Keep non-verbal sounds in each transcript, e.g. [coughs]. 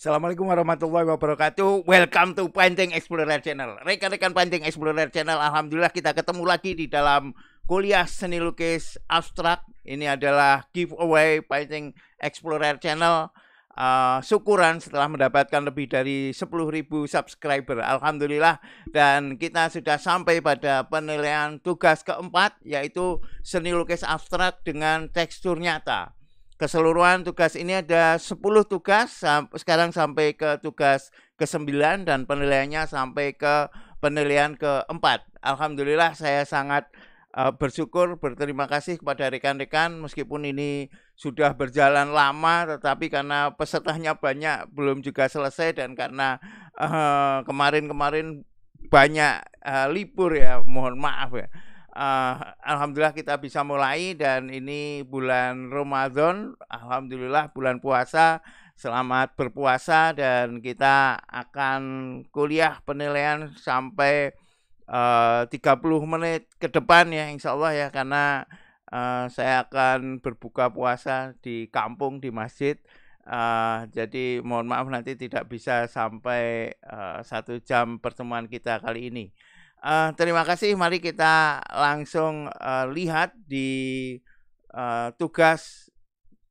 Assalamualaikum warahmatullahi wabarakatuh. Welcome to Painting Explorer Channel. Rekan-rekan Painting Explorer Channel, alhamdulillah kita ketemu lagi di dalam kuliah seni lukis abstrak. Ini adalah giveaway Painting Explorer Channel. Uh, syukuran setelah mendapatkan lebih dari 10.000 subscriber. Alhamdulillah dan kita sudah sampai pada penilaian tugas keempat yaitu seni lukis abstrak dengan tekstur nyata. Keseluruhan tugas ini ada 10 tugas, sekarang sampai ke tugas ke-9 dan penilaiannya sampai ke penilaian keempat. Alhamdulillah saya sangat uh, bersyukur berterima kasih kepada rekan-rekan meskipun ini sudah berjalan lama tetapi karena pesertanya banyak belum juga selesai dan karena eh, kemarin-kemarin uh, banyak uh, libur ya mohon maaf ya uh, alhamdulillah kita bisa mulai dan ini bulan Ramadan, alhamdulillah bulan puasa. Selamat berpuasa dan kita akan kuliah penilaian sampai eh, uh, 30 menit ke depan ya insya Allah ya karena uh, saya akan berbuka puasa di kampung di masjid. Uh, jadi mohon maaf nanti tidak bisa sampai uh, satu jam pertemuan kita kali ini. Uh, terima kasih. Mari kita langsung uh, lihat di uh, tugas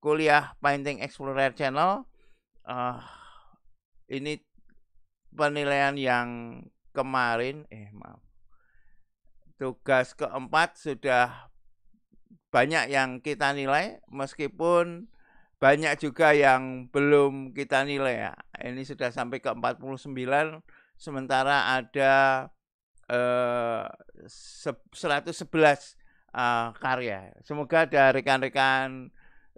kuliah Painting Explorer Channel. Uh, ini penilaian yang kemarin, eh maaf, tugas keempat sudah banyak yang kita nilai, meskipun banyak juga yang belum kita nilai ya. Ini sudah sampai ke 49, sementara ada 111 uh, eh, eh, karya. Semoga ada rekan-rekan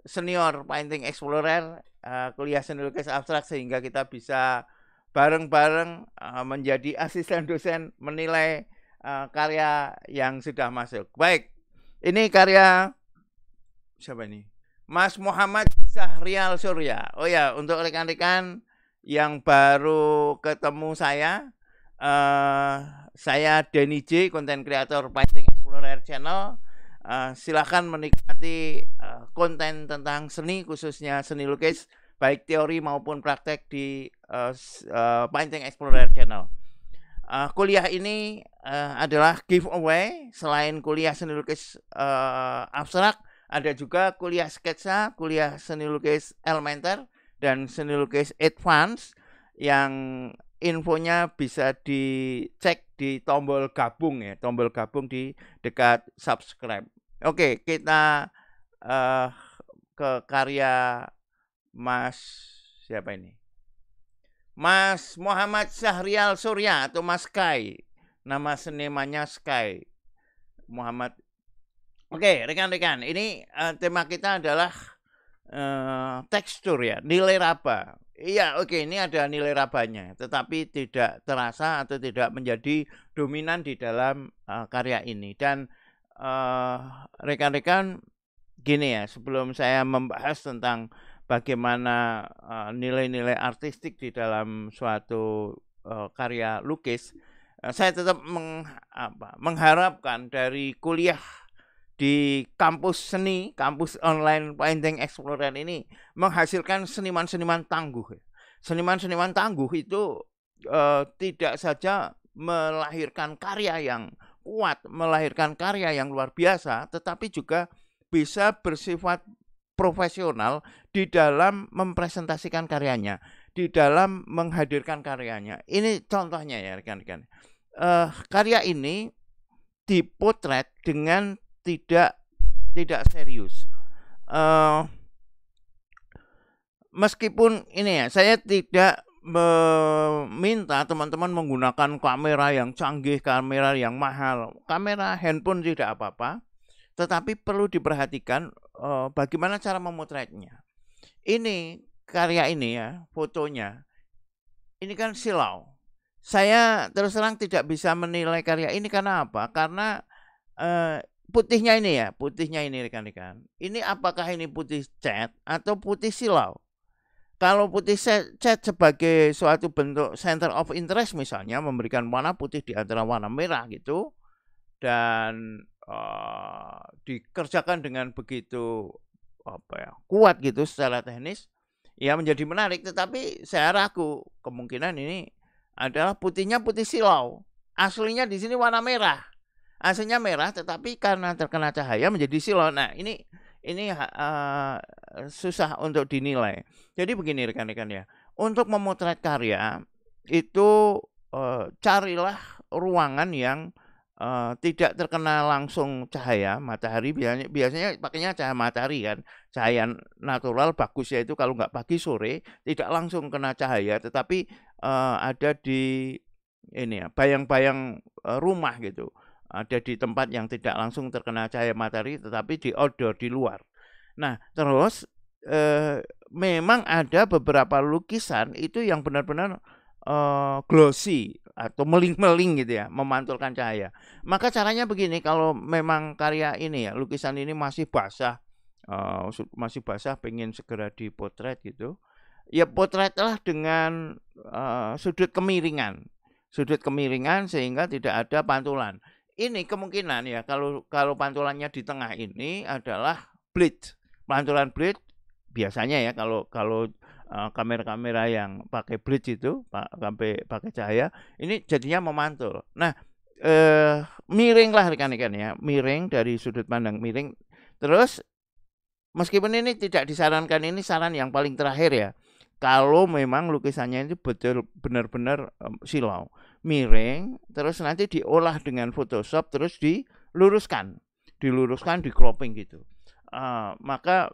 senior painting explorer uh, kuliah seni lukis abstrak sehingga kita bisa bareng-bareng uh, menjadi [laughs] asisten dosen menilai uh, karya yang sudah masuk. Baik, ini karya siapa ini? Mas Muhammad Sahrial Surya. Oh ya, untuk rekan-rekan yang baru ketemu saya, uh, saya Denny J, konten kreator Painting Explorer Channel. Uh, eh, silahkan menikmati uh, konten tentang seni, khususnya seni lukis, baik teori maupun praktek di uh, uh, Painting Explorer Channel. Uh, kuliah ini uh, adalah giveaway. Selain kuliah seni lukis uh, abstrak, ada juga kuliah sketsa, kuliah seni lukis elementer, dan seni lukis advance yang infonya bisa dicek di tombol gabung ya, tombol gabung di dekat subscribe. Oke, kita uh, ke karya Mas siapa ini? Mas Muhammad Syahrial Surya atau Mas Sky Nama senimanya Sky. Muhammad Oke, rekan-rekan, ini uh, tema kita adalah uh, tekstur ya, nilai raba. Iya, oke, okay, ini ada nilai rabanya, tetapi tidak terasa atau tidak menjadi dominan di dalam uh, karya ini. Dan eh, rekan-rekan uh, gini ya, sebelum saya membahas tentang bagaimana eh, nilai-nilai uh, artistik di dalam suatu uh, karya lukis, uh, saya tetap meng, apa, mengharapkan dari kuliah di kampus seni, kampus online Painting Explorer ini menghasilkan seniman-seniman tangguh. Seniman-seniman tangguh itu eh, tidak saja melahirkan karya yang kuat, melahirkan karya yang luar biasa, tetapi juga bisa bersifat profesional di dalam mempresentasikan karyanya, di dalam menghadirkan karyanya. Ini contohnya ya rekan-rekan. Uh, karya ini dipotret dengan tidak tidak serius. Uh, meskipun ini ya, saya tidak meminta teman-teman menggunakan kamera yang canggih, kamera yang mahal. Kamera handphone tidak apa-apa, tetapi perlu diperhatikan uh, bagaimana cara memotretnya. Ini karya ini ya, fotonya. Ini kan silau. Saya terus terang tidak bisa menilai karya ini karena apa? Karena eh, putihnya ini ya, putihnya ini rekan-rekan. Ini apakah ini putih cat atau putih silau? Kalau putih cat sebagai suatu bentuk center of interest misalnya memberikan warna putih di antara warna merah gitu dan uh, dikerjakan dengan begitu apa ya kuat gitu secara teknis ya menjadi menarik tetapi saya ragu kemungkinan ini adalah putihnya putih silau aslinya di sini warna merah aslinya merah tetapi karena terkena cahaya menjadi silon. Nah, ini ini uh, susah untuk dinilai. Jadi begini rekan-rekan ya. Untuk memotret karya itu uh, carilah ruangan yang uh, tidak terkena langsung cahaya matahari biasanya biasanya pakainya cahaya matahari kan cahaya natural bagus ya itu kalau nggak pagi sore tidak langsung kena cahaya tetapi uh, ada di ini ya bayang-bayang rumah gitu ada di tempat yang tidak langsung terkena cahaya matahari tetapi di outdoor di luar. Nah, terus eh, memang ada beberapa lukisan itu yang benar-benar eh, glossy atau meling-meling gitu ya, memantulkan cahaya. Maka caranya begini, kalau memang karya ini ya, lukisan ini masih basah, eh, masih basah, pengen segera dipotret gitu, ya potretlah dengan eh, sudut kemiringan, sudut kemiringan sehingga tidak ada pantulan ini kemungkinan ya kalau kalau pantulannya di tengah ini adalah bleed, Pantulan bleed biasanya ya kalau kalau eh, kamera-kamera uh, yang pakai bleed itu sampai pakai cahaya ini jadinya memantul. Nah, eh lah rekan-rekan ya, miring dari sudut pandang miring. Terus meskipun ini tidak disarankan ini saran yang paling terakhir ya kalau memang lukisannya itu betul benar-benar um, silau miring terus nanti diolah dengan Photoshop terus diluruskan diluruskan di cropping gitu uh, maka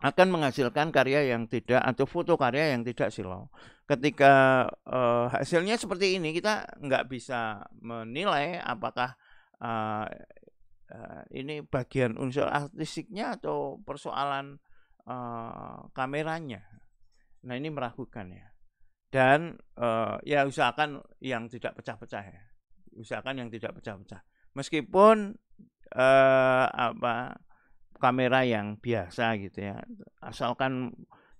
akan menghasilkan karya yang tidak atau foto karya yang tidak silau ketika uh, hasilnya seperti ini kita nggak bisa menilai apakah uh, uh, ini bagian unsur artistiknya atau persoalan uh, kameranya Nah ini meragukan ya. Dan uh, ya usahakan yang tidak pecah-pecah ya. Usahakan yang tidak pecah-pecah. Meskipun uh, apa kamera yang biasa gitu ya, asalkan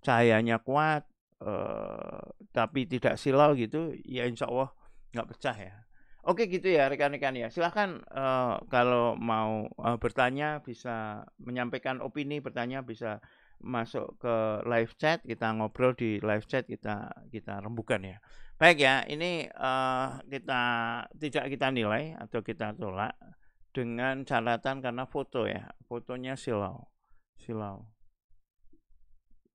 cahayanya kuat, uh, tapi tidak silau gitu, ya insya Allah nggak pecah ya. Oke gitu ya rekan-rekan ya. Silahkan uh, kalau mau uh, bertanya bisa menyampaikan opini, bertanya bisa masuk ke live chat, kita ngobrol di live chat, kita kita rembukan ya. Baik ya, ini uh, kita tidak kita nilai atau kita tolak dengan catatan karena foto ya, fotonya silau, silau.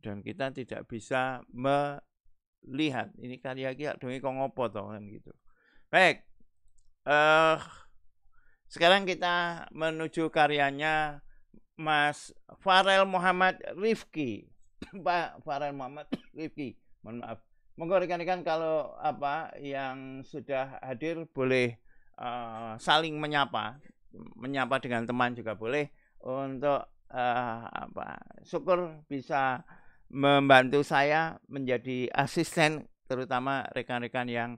Dan kita tidak bisa melihat ini karya kia demi kongopo toh kan gitu. Baik, uh, sekarang kita menuju karyanya Mas Farel Muhammad Rifki. [coughs] Pak Farel Muhammad [coughs] Rifki. Mohon maaf. Monggo rekan-rekan kalau apa yang sudah hadir boleh uh, saling menyapa, menyapa dengan teman juga boleh untuk uh, apa? Syukur bisa membantu saya menjadi asisten terutama rekan-rekan yang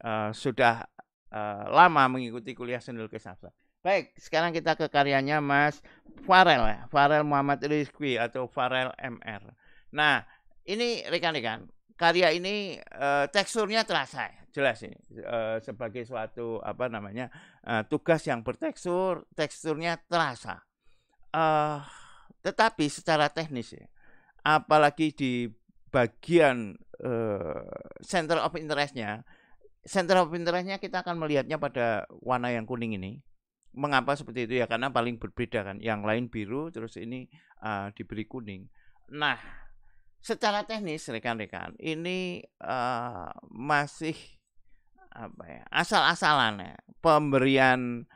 uh, sudah uh, lama mengikuti kuliah Sendul Kesabsa. Baik, sekarang kita ke karyanya Mas Farel, ya, Farel Muhammad Rizki atau Farel MR. Nah, ini rekan-rekan, karya ini uh, teksturnya terasa ya, jelas ini uh, sebagai suatu apa namanya uh, tugas yang bertekstur, teksturnya terasa. Uh, tetapi secara teknis ya, apalagi di bagian uh, center of interestnya, center of interestnya kita akan melihatnya pada warna yang kuning ini mengapa seperti itu ya karena paling berbeda kan yang lain biru terus ini uh, diberi kuning nah secara teknis rekan-rekan ini uh, masih apa ya asal-asalan ya pemberian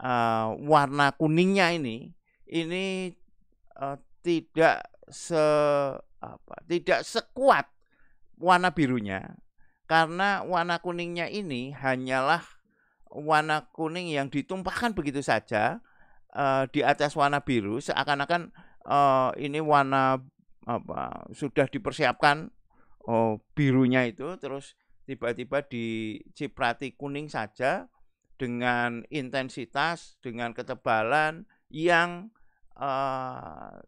uh, warna kuningnya ini ini uh, tidak se apa tidak sekuat warna birunya karena warna kuningnya ini hanyalah warna kuning yang ditumpahkan begitu saja uh, di atas warna biru seakan-akan uh, ini warna apa sudah dipersiapkan oh, birunya itu terus tiba-tiba diciprati kuning saja dengan intensitas dengan ketebalan yang uh,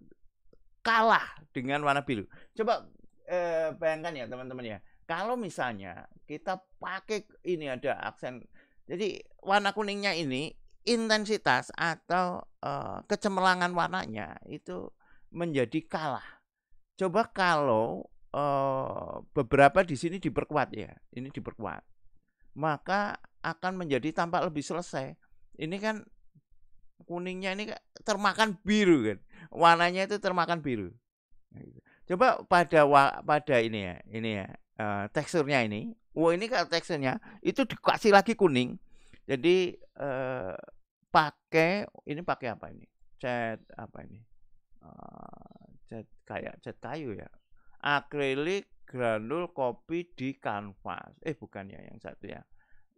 kalah dengan warna biru coba eh, bayangkan ya teman-teman ya kalau misalnya kita pakai ini ada aksen jadi warna kuningnya ini intensitas atau uh, kecemerlangan warnanya itu menjadi kalah. Coba kalau uh, beberapa di sini diperkuat ya, ini diperkuat, maka akan menjadi tampak lebih selesai. Ini kan kuningnya ini termakan biru kan, warnanya itu termakan biru. Nah, gitu. Coba pada pada ini ya, ini ya uh, teksturnya ini Wah ini kayak teksturnya itu dikasih lagi kuning. Jadi eh, pakai ini pakai apa ini? Cat apa ini? Uh, eh, cat kayak cat kayu ya. Akrilik granul kopi di kanvas. Eh bukan ya yang satu ya.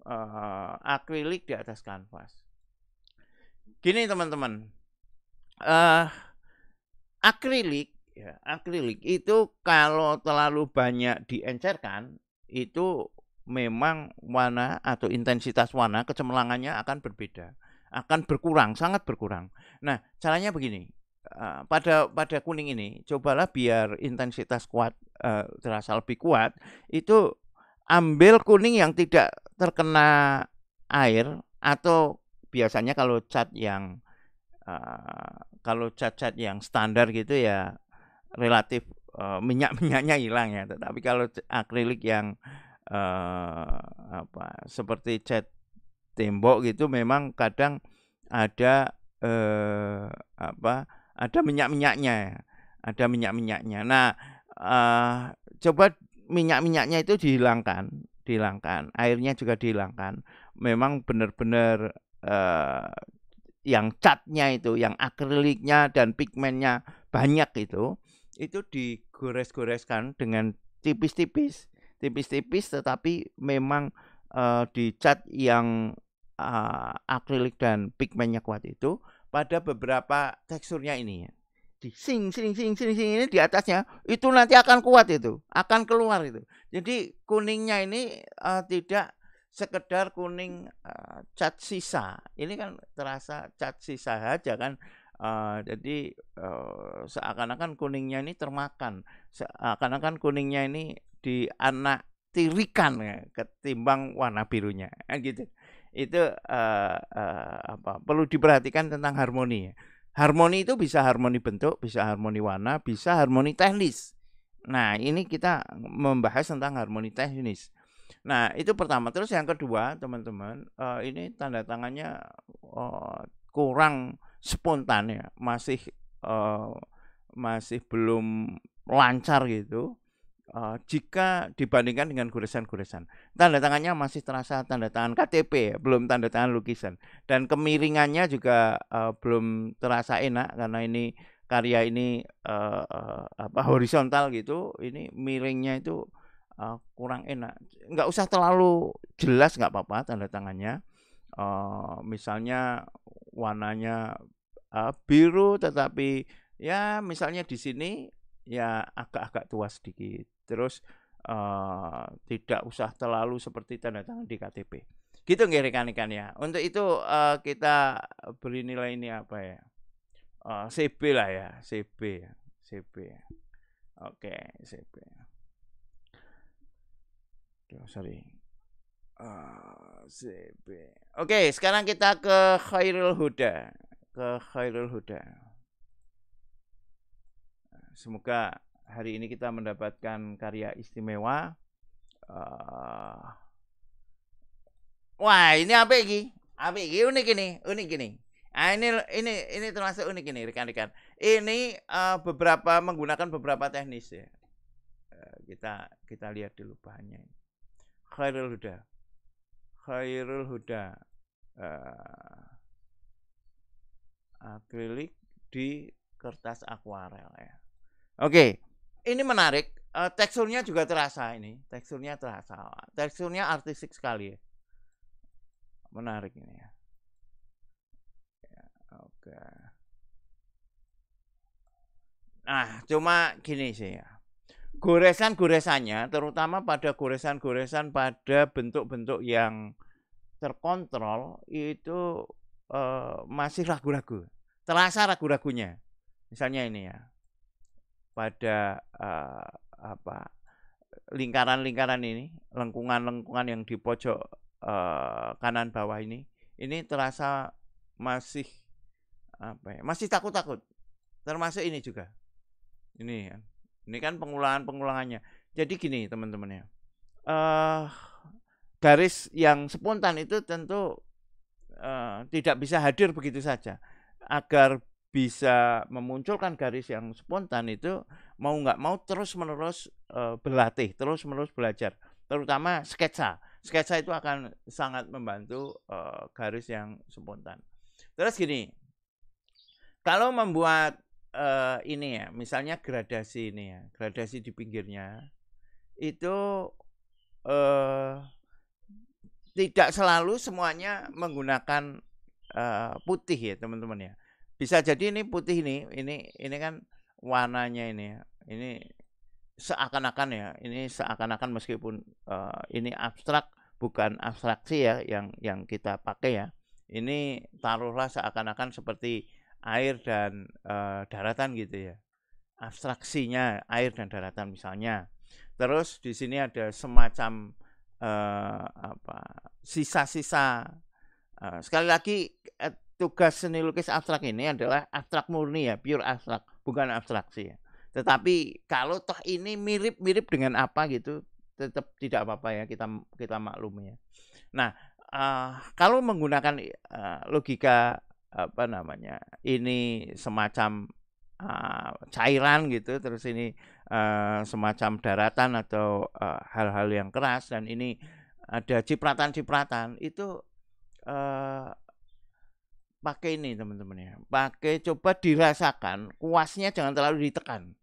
Uh, akrilik di atas kanvas. Gini teman-teman. Uh, akrilik ya, akrilik itu kalau terlalu banyak diencerkan itu memang warna atau intensitas warna kecemerlangannya akan berbeda, akan berkurang, sangat berkurang. Nah, caranya begini. Eh, pada pada kuning ini cobalah biar intensitas kuat eh, terasa lebih kuat itu ambil kuning yang tidak terkena air atau biasanya kalau cat yang eh, kalau cat-cat yang standar gitu ya relatif Eh, minyak [laughs] minyaknya hilang ya tetapi kalau akrilik yang uh, apa seperti cat tembok gitu memang kadang ada uh, apa ada minyak minyaknya ya, ada minyak minyaknya nah uh, coba minyak minyaknya itu dihilangkan dihilangkan airnya juga dihilangkan memang benar-benar uh, yang catnya itu yang akriliknya dan pigmennya banyak itu itu digores-goreskan dengan tipis-tipis, tipis-tipis tetapi memang uh, di yang uh, akrilik dan pigmennya kuat itu pada beberapa teksturnya ini ya. Di sing sing sing sing sing ini di atasnya itu nanti akan kuat itu, akan keluar itu. Jadi kuningnya ini uh, tidak sekedar kuning uh, cat sisa. Ini kan terasa cat sisa aja kan Eh, jadi uh, seakan-akan kuningnya ini termakan, seakan-akan kuningnya ini di anak tirikan ya, ketimbang warna birunya, kan gitu. Itu uh, uh, apa perlu diperhatikan tentang harmoni. Ya. Harmoni itu bisa harmoni bentuk, bisa harmoni warna, bisa harmoni teknis. Nah ini kita membahas tentang harmoni teknis. Nah itu pertama. Terus yang kedua teman-teman, uh, ini tanda tangannya uh, kurang spontan ya masih uh, masih belum lancar gitu uh, jika dibandingkan dengan goresan-goresan. Tanda tangannya masih terasa tanda tangan KTP, ya, belum tanda tangan lukisan. Dan kemiringannya juga uh, belum terasa enak karena ini karya ini uh, uh, apa horizontal gitu, ini miringnya itu uh, kurang enak. Nggak usah terlalu jelas nggak apa-apa tanda tangannya. Uh, misalnya warnanya uh, biru tetapi ya misalnya di sini ya agak-agak tua sedikit. Terus uh, tidak usah terlalu seperti tanda tangan di KTP. Gitu nggih rekan-rekan ya. Untuk itu uh, kita beri nilai ini apa ya? Uh, CB lah ya, CB CB. Oke, okay, CB. Oh, sorry. Ah, Oke, okay, sekarang kita ke Khairul Huda. Ke Khairul Huda. Semoga hari ini kita mendapatkan karya istimewa. Uh, wah, ini apa ini? Apa ini? Unik ini, unik ini. Nah, ini ini ini termasuk unik ini rekan-rekan. Ini uh, beberapa menggunakan beberapa teknis ya. Uh, kita kita lihat dulu bahannya. Khairul Huda khairul huda uh, akrilik di kertas akuarel ya. Oke, ini menarik. Uh, teksturnya juga terasa ini. Teksturnya terasa. Teksturnya artistik sekali ya. Menarik ini ya. ya Oke. Okay. Nah, cuma gini sih ya goresan-goresannya, terutama pada goresan-goresan pada bentuk-bentuk yang terkontrol itu uh, masih ragu-ragu, terasa ragu-ragunya. Misalnya ini ya, pada uh, apa lingkaran-lingkaran ini, lengkungan-lengkungan yang di pojok uh, kanan bawah ini, ini terasa masih apa ya, masih takut-takut. Termasuk ini juga, ini ya ini kan pengulangan-pengulangannya. Jadi gini teman-teman ya. Uh, garis yang spontan itu tentu uh, tidak bisa hadir begitu saja. Agar bisa memunculkan garis yang spontan itu mau nggak mau terus menerus uh, eh, berlatih, terus menerus belajar, terutama sketsa. Sketsa itu akan sangat membantu uh, garis yang spontan. Terus gini, kalau membuat uh, ini ya, misalnya gradasi ini ya, gradasi di pinggirnya itu uh, tidak selalu semuanya menggunakan uh, putih ya teman-teman ya. Bisa jadi ini putih ini, ini ini kan warnanya ini ya, ini seakan-akan ya, ini seakan-akan meskipun uh, ini abstrak bukan abstraksi ya yang yang kita pakai ya. Ini taruhlah seakan-akan seperti air dan uh, daratan gitu ya. Abstraksinya air dan daratan misalnya. Terus di sini ada semacam uh, apa sisa-sisa. Uh, sekali lagi e, tugas seni lukis abstrak ini adalah abstrak murni ya, pure abstrak, bukan abstraksi ya. Tetapi kalau toh ini mirip-mirip dengan apa gitu, tetap tidak apa-apa ya kita kita maklumi ya. Nah, uh, kalau menggunakan uh, logika apa namanya ini semacam uh, cairan gitu terus ini uh, semacam daratan atau hal-hal uh, yang keras dan ini ada cipratan-cipratan itu uh, pakai ini teman-teman ya pakai coba dirasakan kuasnya jangan terlalu ditekan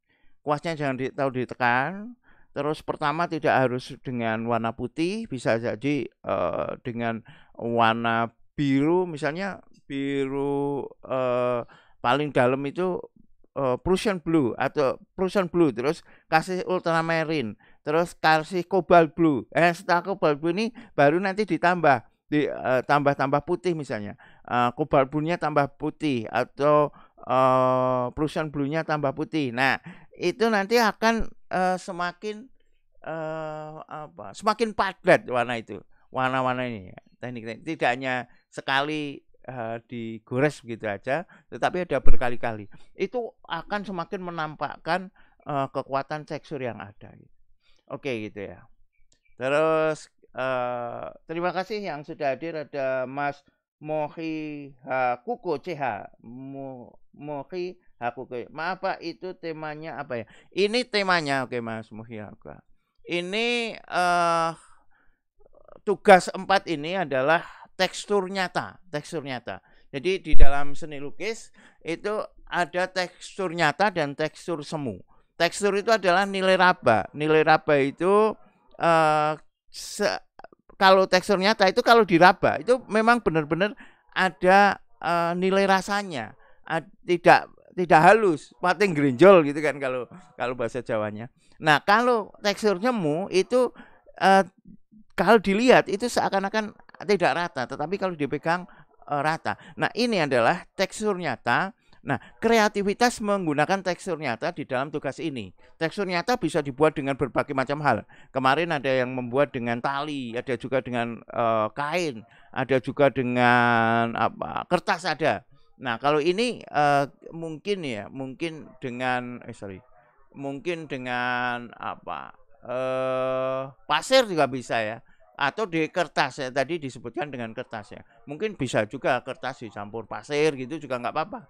kuasnya jangan tahu terlalu ditekan Terus pertama tidak harus dengan warna putih, bisa jadi uh, dengan warna biru misalnya biru uh, eh, paling dalam itu uh, Prussian blue atau Prussian blue terus kasih ultramarine terus kasih cobalt blue eh setelah cobalt blue ini baru nanti ditambah di uh, eh, tambah tambah putih misalnya uh, cobalt blue-nya tambah putih atau uh, Prussian blue-nya tambah putih nah itu nanti akan uh, semakin uh, apa semakin padat warna itu warna-warna ini teknik, teknik tidak hanya sekali Eh, digores begitu aja, tetapi ada berkali-kali. Itu akan semakin menampakkan uh, kekuatan tekstur yang ada. Gitu. Oke gitu ya. Terus uh, terima kasih yang sudah hadir ada Mas Mohi Hakuko CH Mo, Mohi Hakuko. Maaf Pak, itu temanya apa ya? Ini temanya oke okay, Mas Mohi Hakuko. Ini uh, tugas empat ini adalah tekstur nyata, tekstur nyata. Jadi di dalam seni lukis itu ada tekstur nyata dan tekstur semu. Tekstur itu adalah nilai raba. Nilai raba itu eh, se- kalau tekstur nyata itu kalau diraba itu memang benar-benar ada eh, nilai rasanya. Ad, tidak tidak halus, pating gerinjol gitu kan kalau kalau bahasa Jawanya. Nah, kalau tekstur nyemu itu eh, kalau dilihat itu seakan-akan tidak rata, tetapi kalau dipegang eh, rata. Nah, ini adalah tekstur nyata. Nah, kreativitas menggunakan tekstur nyata di dalam tugas ini. Tekstur nyata bisa dibuat dengan berbagai macam hal. Kemarin ada yang membuat dengan tali, ada juga dengan uh, kain, ada juga dengan apa? kertas ada. Nah, kalau ini uh, mungkin ya, mungkin dengan eh sorry. Mungkin dengan apa? Uh, pasir juga bisa ya atau di kertas ya tadi disebutkan dengan kertas ya mungkin bisa juga kertas dicampur pasir gitu juga nggak apa-apa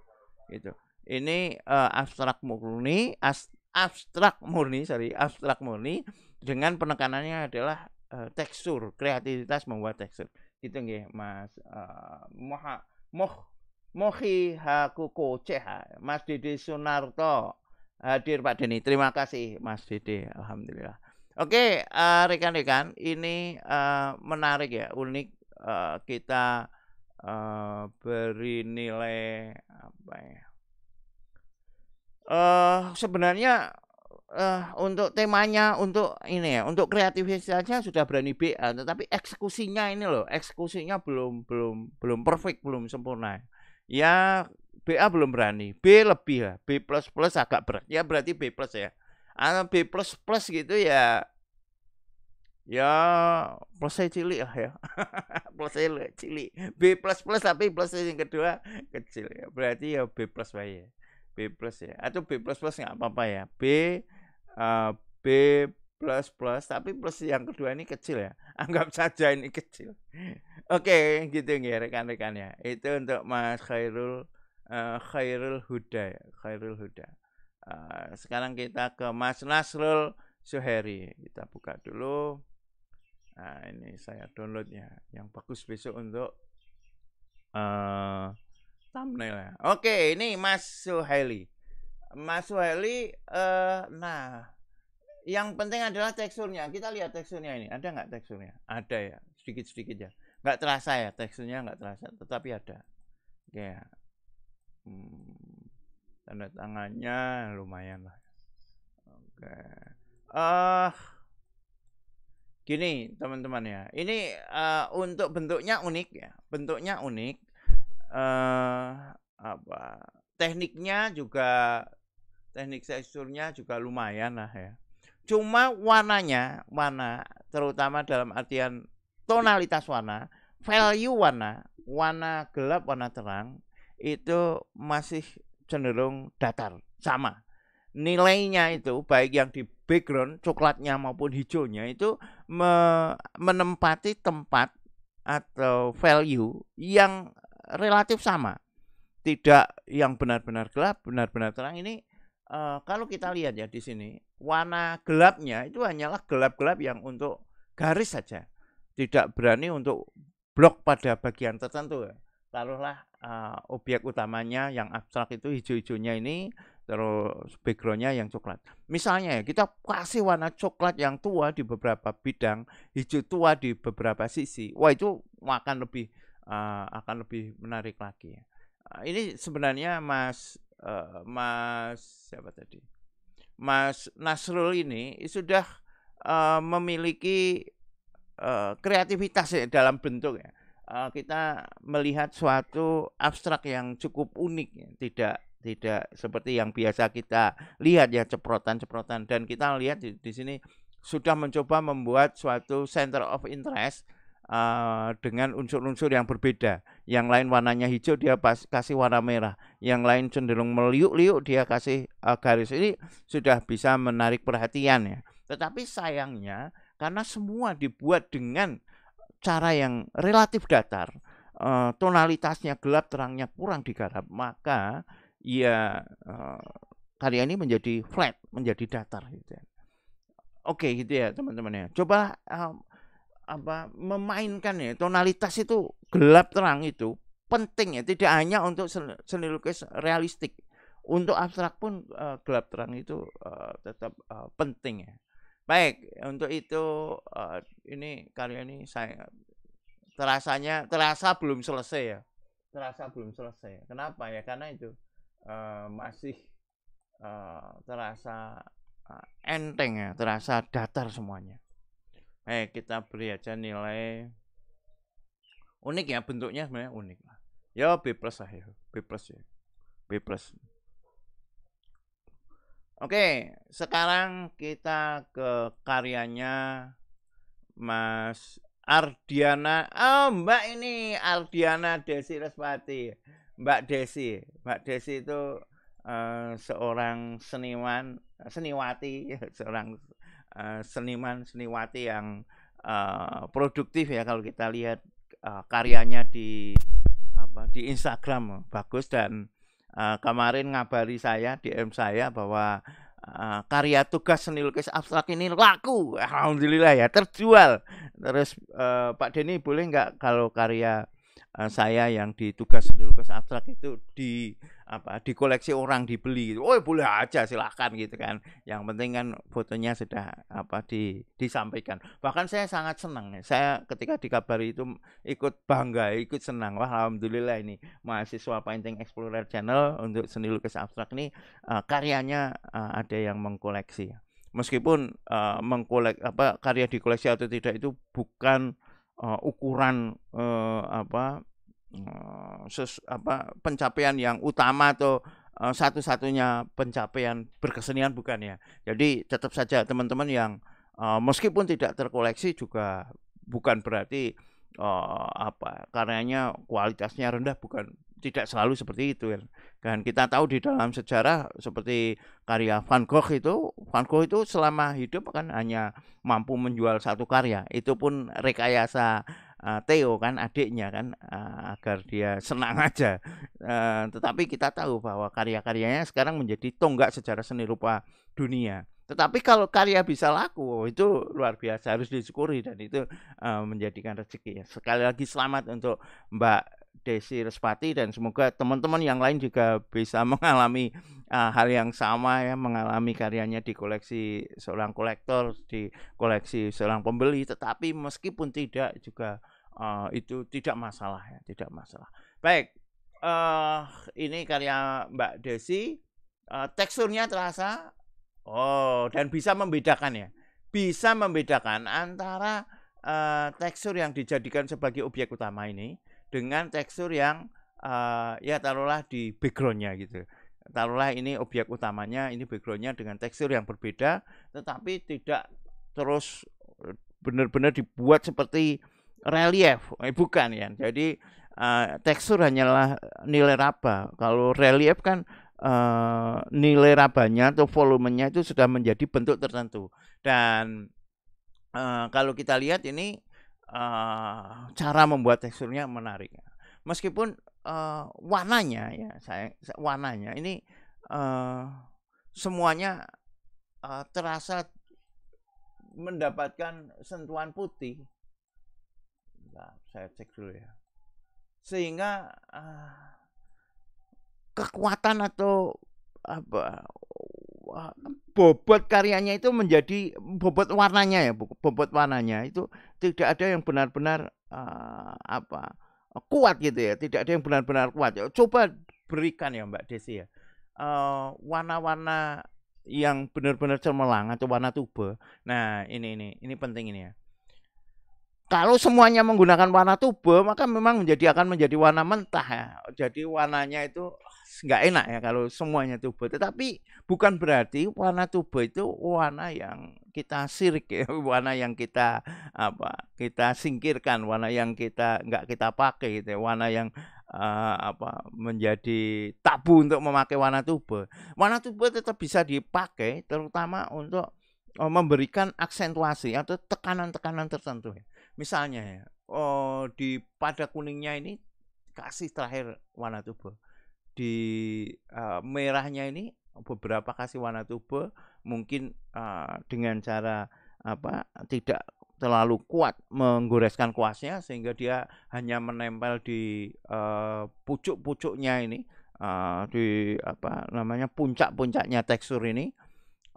gitu ini uh, abstrak murni abstrak murni sorry abstrak murni dengan penekanannya adalah uh, tekstur kreativitas membuat tekstur gitu nggih mas uh, moha moh mohi hakuko ch mas dede sunarto hadir pak deni terima kasih mas dede alhamdulillah Oke, uh, rekan-rekan, ini uh, menarik ya, unik. Uh, kita uh, beri nilai apa ya? Uh, sebenarnya uh, untuk temanya, untuk ini ya, untuk kreativitasnya sudah berani BA, tetapi eksekusinya ini loh, eksekusinya belum belum belum perfect, belum sempurna. Ya BA belum berani, B lebih lah, B plus plus agak berat. Ya berarti B plus ya anu B plus plus gitu ya ya plusnya cilik lah ya [laughs] plusnya cilik B plus plus tapi plusnya yang kedua kecil ya berarti ya B plus ya B plus ya atau B plus plus nggak apa-apa ya B uh, B plus plus tapi plus yang kedua ini kecil ya [laughs] anggap saja ini kecil oke okay, gitu ya rekan rekannya itu untuk Mas Khairul uh, Khairul Huda ya. Khairul Huda Ah, sekarang kita ke Mas Nasrul Suheri. Kita buka dulu. Nah, ini saya download ya. Yang bagus besok untuk uh, eh, thumbnail Oke, Oke, ini Mas Suheli. Mas Suheli, uh, eh, nah yang penting adalah teksturnya. Kita lihat teksturnya ini. Ada nggak teksturnya? Ada ya, sedikit-sedikit ya. Nggak terasa ya, teksturnya nggak terasa, tetapi ada. Oke. Ya. Hmm tanda tangannya lumayan lah oke ah, uh, gini teman-teman ya ini uh, untuk bentuknya unik ya bentuknya unik uh, apa tekniknya juga teknik teksturnya juga lumayan lah ya cuma warnanya warna terutama dalam artian tonalitas warna value warna warna gelap warna terang itu masih cenderung datar, sama. Nilainya itu baik yang di background coklatnya maupun hijaunya itu me menempati tempat atau value yang relatif sama. Tidak yang benar-benar gelap, benar-benar terang ini uh, kalau kita lihat ya di sini warna gelapnya itu hanyalah gelap-gelap yang untuk garis saja. Tidak berani untuk blok pada bagian tertentu. Taruhlah uh, objek utamanya yang abstrak itu hijau-hijaunya ini terus backgroundnya yang coklat. Misalnya ya kita kasih warna coklat yang tua di beberapa bidang, hijau tua di beberapa sisi. Wah itu akan lebih uh, akan lebih menarik lagi. Uh, ini sebenarnya Mas uh, Mas siapa tadi? Mas Nasrul ini sudah uh, memiliki uh, kreativitas ya, dalam bentuk ya. Eh, kita melihat suatu abstrak yang cukup unik ya. tidak tidak seperti yang biasa kita lihat ya ceprotan-ceprotan dan kita lihat di, di sini sudah mencoba membuat suatu center of interest uh, dengan unsur-unsur yang berbeda. Yang lain warnanya hijau dia pas kasih warna merah, yang lain cenderung meliuk-liuk dia kasih uh, garis. Ini sudah bisa menarik perhatian ya. Tetapi sayangnya karena semua dibuat dengan cara yang relatif datar, uh, tonalitasnya gelap, terangnya kurang digarap, maka ya uh, karya ini menjadi flat, menjadi datar gitu ya. Oke gitu ya teman-teman ya. Coba uh, apa memainkan ya tonalitas itu gelap terang itu penting ya tidak hanya untuk seni lukis realistik untuk abstrak pun uh, gelap terang itu uh, tetap uh, penting ya Baik, untuk itu uh, ini karya ini saya terasanya terasa belum selesai ya. Terasa belum selesai. Kenapa ya? Karena itu uh, masih uh, terasa uh, enteng ya, terasa datar semuanya. Eh, kita beri aja nilai unik ya bentuknya sebenarnya unik lah. Ya B plus lah ya, B plus ya, B plus. Oke, sekarang kita ke karyanya Mas Ardiana. Oh, Mbak ini Ardiana Desi Respati. Mbak Desi. Mbak Desi itu uh, seorang seniman, eh, seniwati, [laughs] ya, seorang uh, seniman seniwati yang uh, produktif ya kalau kita lihat uh, karyanya di apa di Instagram bagus dan uh, kemarin ngabari saya DM saya bahwa uh, karya tugas seni lukis abstrak ini laku alhamdulillah ya terjual terus uh, Pak Denny boleh nggak kalau karya Eh, saya yang di tugas lukis abstrak itu di apa dikoleksi orang dibeli gitu. oh ya boleh aja silahkan gitu kan yang penting kan fotonya sudah apa di disampaikan bahkan saya sangat senang saya ketika dikabari itu ikut bangga ikut senang wah alhamdulillah ini mahasiswa Painting Explorer Channel untuk seni lukis abstrak ini uh, karyanya uh, ada yang mengkoleksi meskipun uh, mengkolek apa karya di koleksi atau tidak itu bukan uh, ukuran uh, apa uh, ses, apa pencapaian yang utama atau uh, satu-satunya pencapaian berkesenian bukan ya. Jadi tetap saja teman-teman yang uh, meskipun tidak terkoleksi juga bukan berarti uh, apa karyanya kualitasnya rendah bukan tidak selalu seperti itu kan Dan kita tahu di dalam sejarah seperti karya Van Gogh itu, Van Gogh itu selama hidup kan hanya mampu menjual satu karya. Itu pun rekayasa uh, Theo kan adiknya kan uh, agar dia senang aja. Uh, tetapi kita tahu bahwa karya-karyanya sekarang menjadi tonggak sejarah seni rupa dunia. Tetapi kalau karya bisa laku, oh, itu luar biasa harus disyukuri dan itu eh, menjadikan rezeki ya. Sekali lagi selamat untuk Mbak Desi Respati dan semoga teman-teman yang lain juga bisa [laughs] mengalami uh, hal yang sama ya mengalami karyanya di koleksi seorang kolektor di koleksi seorang pembeli tetapi meskipun tidak juga uh, itu tidak masalah ya tidak masalah baik uh, ini karya Mbak Desi uh, teksturnya terasa Oh, dan bisa membedakan ya. Bisa membedakan antara uh, tekstur yang dijadikan sebagai objek utama ini dengan tekstur yang uh, ya taruhlah di backgroundnya gitu. Taruhlah ini objek utamanya, ini backgroundnya dengan tekstur yang berbeda, tetapi tidak terus eh, benar-benar dibuat seperti relief, eh, bukan ya. Jadi uh, tekstur hanyalah nilai raba. Kalau relief kan Eh, nilai rabanya atau volumenya itu sudah menjadi bentuk tertentu dan uh, kalau kita lihat ini uh, cara membuat teksturnya menarik meskipun uh, warnanya ya saya warnanya ini uh, semuanya uh, terasa mendapatkan sentuhan putih Bentar, saya cek dulu ya sehingga uh, kekuatan atau apa bobot karyanya itu menjadi bobot warnanya ya bobot warnanya itu tidak ada yang benar-benar uh, apa kuat gitu ya tidak ada yang benar-benar kuat ya, coba berikan ya Mbak Desi ya eh, warna-warna uh, yang benar-benar cemerlang atau warna tuba nah ini ini ini penting ini ya kalau semuanya menggunakan warna tuba maka memang menjadi akan menjadi warna mentah ya. jadi warnanya itu nggak enak ya kalau semuanya tubuh. Tetapi bukan berarti warna tubuh itu warna yang kita sirik ya, [laughs] warna yang kita apa? Kita singkirkan, warna yang kita nggak kita pakai gitu, ya. warna yang uh, apa menjadi tabu untuk memakai warna tubuh. Warna tubuh tetap bisa dipakai terutama untuk uh, memberikan aksentuasi atau tekanan-tekanan tertentu ya. Misalnya ya, oh, di pada kuningnya ini kasih terakhir warna tubuh di uh, merahnya ini beberapa kasih warna tubuh mungkin uh, dengan cara apa tidak terlalu kuat menggoreskan kuasnya sehingga dia hanya menempel di uh, pucuk-pucuknya ini uh, di apa namanya puncak-puncaknya tekstur ini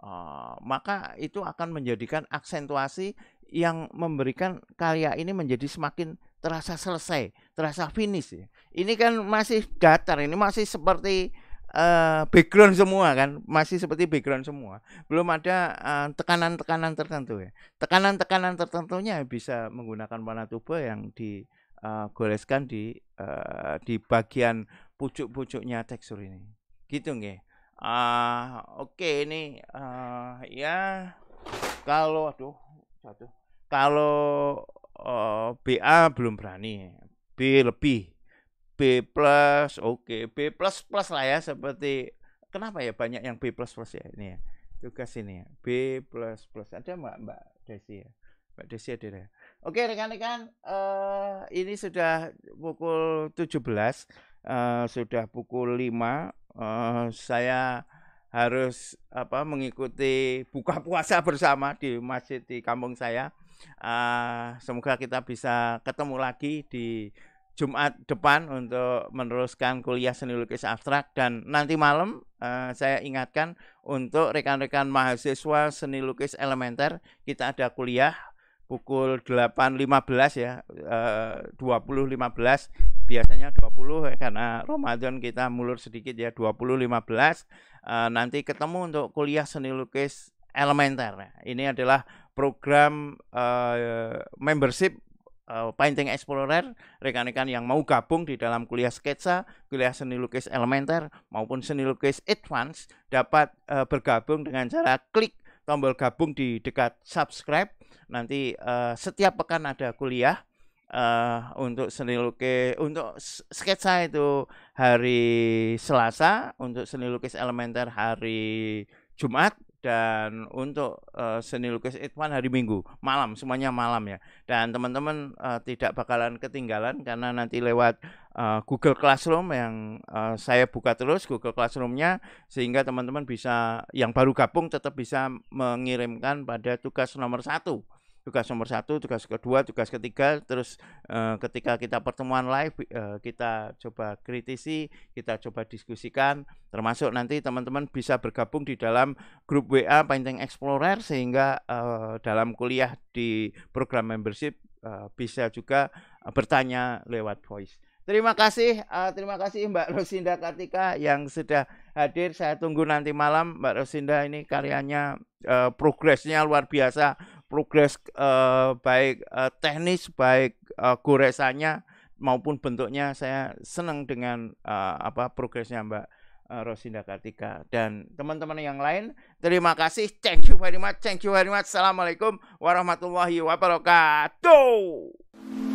uh, maka itu akan menjadikan aksentuasi yang memberikan karya ini menjadi semakin terasa selesai, terasa finish. Ya. Ini kan masih datar, ini masih seperti uh, background semua kan, masih seperti background semua. Belum ada tekanan-tekanan uh, tertentu ya. Tekanan-tekanan tertentunya bisa menggunakan warna tuba yang digoreskan di uh, di bagian pucuk-pucuknya tekstur ini. Gitu nggih. Uh, Oke okay, ini uh, ya kalau aduh satu kalau uh, BA belum berani B lebih B plus oke okay. B plus plus lah ya seperti kenapa ya banyak yang B plus plus ya ini ya tugas ini ya B plus plus ada mbak mbak Desi ya mbak Desi ada ya oke rekan-rekan uh, ini sudah pukul 17 belas uh, sudah pukul 5 uh, saya harus apa mengikuti buka puasa [laughs] bersama di masjid di kampung saya Ah, semoga kita bisa ketemu lagi di Jumat depan untuk meneruskan kuliah seni lukis abstrak dan nanti malam uh, saya ingatkan untuk rekan-rekan mahasiswa seni lukis elementer kita ada kuliah pukul 8.15 ya eh, uh, 20.15 biasanya 20 ya, eh, karena Ramadan kita mulur sedikit ya 20.15 uh, nanti ketemu untuk kuliah seni lukis elementer. Nah, ini adalah program uh, membership uh, Painting Explorer, rekan-rekan yang mau gabung di dalam kuliah sketsa, kuliah seni lukis elementer maupun seni lukis advance dapat uh, bergabung dengan cara klik tombol gabung di dekat subscribe. Nanti uh, setiap pekan ada kuliah uh, untuk seni lukis untuk sketsa itu hari Selasa, untuk seni lukis elementer hari Jumat dan untuk uh, seni lukis Itwan hari Minggu malam semuanya malam ya dan teman-teman uh, tidak bakalan ketinggalan karena nanti lewat uh, Google Classroom yang uh, saya buka terus Google Classroomnya sehingga teman-teman bisa yang baru gabung tetap bisa mengirimkan pada tugas nomor satu tugas nomor satu, tugas kedua, tugas ketiga. Terus uh, ketika kita pertemuan live, uh, kita coba kritisi, kita coba diskusikan. Termasuk nanti teman-teman bisa bergabung di dalam grup WA Painting Explorer sehingga uh, dalam kuliah di program membership uh, bisa juga bertanya lewat voice. Terima kasih, uh, terima kasih Mbak Rosinda Kartika yang sudah hadir. Saya tunggu nanti malam Mbak Rosinda ini karyanya uh, progresnya luar biasa progres uh, baik uh, teknis baik uh, goresannya maupun bentuknya saya senang dengan uh, apa progresnya Mbak Rosinda Kartika dan teman-teman yang lain terima kasih thank you very much thank you very much assalamualaikum warahmatullahi wabarakatuh